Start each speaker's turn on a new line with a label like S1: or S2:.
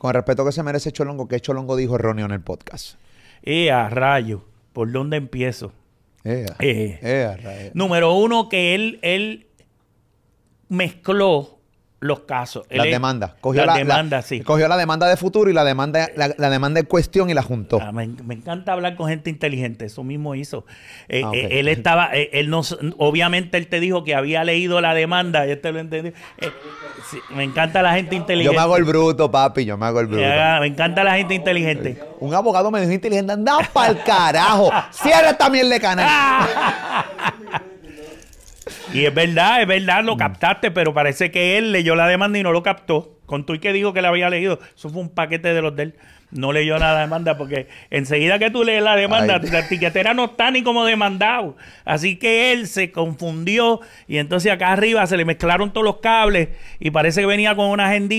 S1: con el respeto que se merece Cholongo, ¿qué Cholongo dijo erróneo en el podcast?
S2: Eh, a rayo, ¿por dónde empiezo? Eh, eh. eh rayo. Número uno, que él, él mezcló los casos. Las demanda Cogió la, demanda sí.
S1: Cogió la demanda de futuro y la demanda, la, demanda en cuestión y la juntó. Ah, me, encanta
S2: hablar con gente inteligente, eso mismo hizo. Eh, ah, eh, él estaba, eh, él no, obviamente él te dijo que había leído la demanda, y te lo entendió. me encanta la gente inteligente. Yo me hago el
S3: bruto, papi, yo me hago el bruto. me
S2: encanta la gente inteligente. Un abogado me dijo inteligente, anda para el carajo,
S1: cierra también de canal.
S2: Y es verdad, es verdad, lo mm. captaste, pero parece que él leyó la demanda y no lo captó. Con tu y que dijo que la había leído, eso fue un paquete de los de él. No leyó la demanda porque enseguida que tú lees la demanda, la etiquetera no está ni como demandado. Así que él se confundió y entonces acá arriba se le mezclaron todos los cables y parece que venía con una agendita.